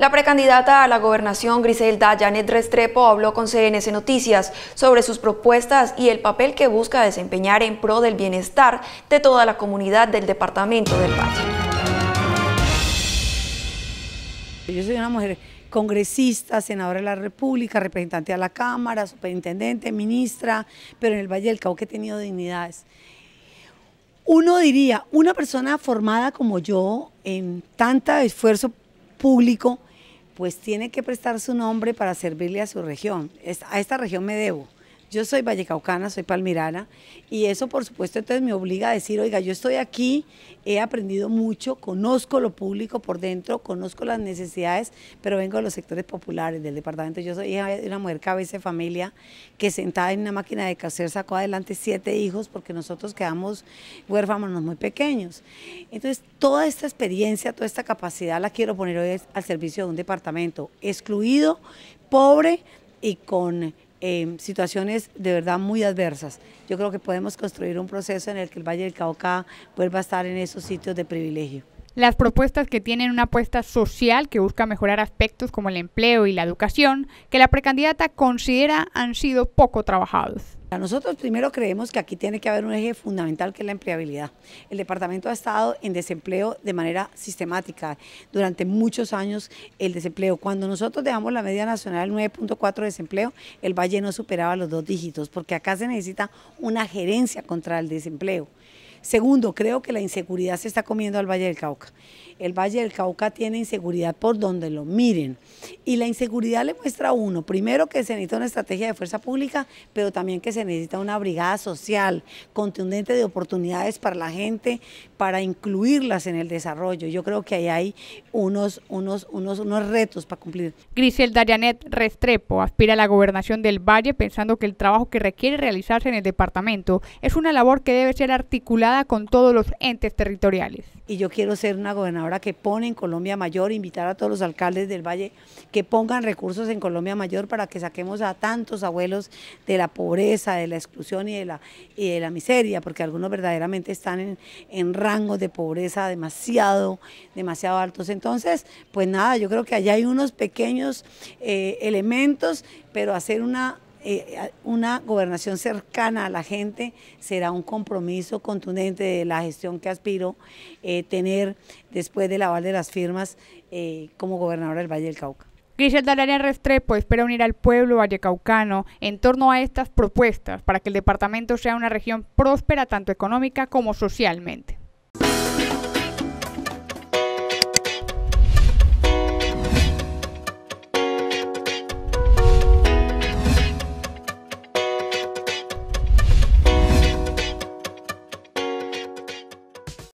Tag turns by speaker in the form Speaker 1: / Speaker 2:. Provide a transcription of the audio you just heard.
Speaker 1: La precandidata a la gobernación Griselda Janet Restrepo habló con CNC Noticias sobre sus propuestas y el papel que busca desempeñar en pro del bienestar de toda la comunidad del departamento del Valle. Yo soy una mujer congresista, senadora de la República, representante a la Cámara, superintendente, ministra, pero en el Valle del Cauca he tenido dignidades. Uno diría, una persona formada como yo, en tanto esfuerzo público, pues tiene que prestar su nombre para servirle a su región. a esta región me debo. Yo soy vallecaucana, soy palmirana y eso por supuesto entonces me obliga a decir, oiga, yo estoy aquí, he aprendido mucho, conozco lo público por dentro, conozco las necesidades, pero vengo de los sectores populares del departamento. Yo soy hija de una mujer cabeza de familia que sentada en una máquina de caser sacó adelante siete hijos porque nosotros quedamos huérfanos muy pequeños. Entonces toda esta experiencia, toda esta capacidad la quiero poner hoy al servicio de un departamento excluido, pobre y con Em, situaciones de verdad muy adversas. Yo creo que podemos construir un proceso en el que el Valle del Cauca vuelva a estar en esos sitios de privilegio.
Speaker 2: Las propuestas que tienen una apuesta social que busca mejorar aspectos como el empleo y la educación, que la precandidata considera han sido poco
Speaker 1: trabajados. Nosotros primero creemos que aquí tiene que haber un eje fundamental que es la empleabilidad. El departamento ha estado en desempleo de manera sistemática durante muchos años el desempleo. Cuando nosotros dejamos la media nacional 9.4 de desempleo, el Valle no superaba los dos dígitos porque acá se necesita una gerencia contra el desempleo. Segundo, creo que la inseguridad se está comiendo al Valle del Cauca. El Valle del Cauca tiene inseguridad por donde lo miren. Y la inseguridad le muestra a uno, primero que se necesita una estrategia de fuerza pública, pero también que se necesita una brigada social contundente de oportunidades para la gente, para incluirlas en el desarrollo. Yo creo que ahí hay unos, unos, unos, unos retos para cumplir. Grisel Darianet Restrepo aspira a la gobernación del Valle pensando que
Speaker 2: el trabajo que requiere realizarse en el departamento es una labor que debe ser articulada con todos los entes territoriales.
Speaker 1: Y yo quiero ser una gobernadora que pone en Colombia Mayor, invitar a todos los alcaldes del Valle que pongan recursos en Colombia Mayor para que saquemos a tantos abuelos de la pobreza, de la exclusión y de la, y de la miseria, porque algunos verdaderamente están en, rangos de pobreza demasiado, demasiado altos. Entonces, pues nada, yo creo que allá hay unos pequeños eh, elementos, pero hacer una eh, una gobernación cercana a la gente será un compromiso contundente de la gestión que aspiro eh, tener después del aval de las firmas eh, como gobernadora del Valle del Cauca.
Speaker 2: Griselda Lania Restrepo espera unir al pueblo vallecaucano en torno a estas propuestas para que el departamento sea una región próspera tanto económica como socialmente.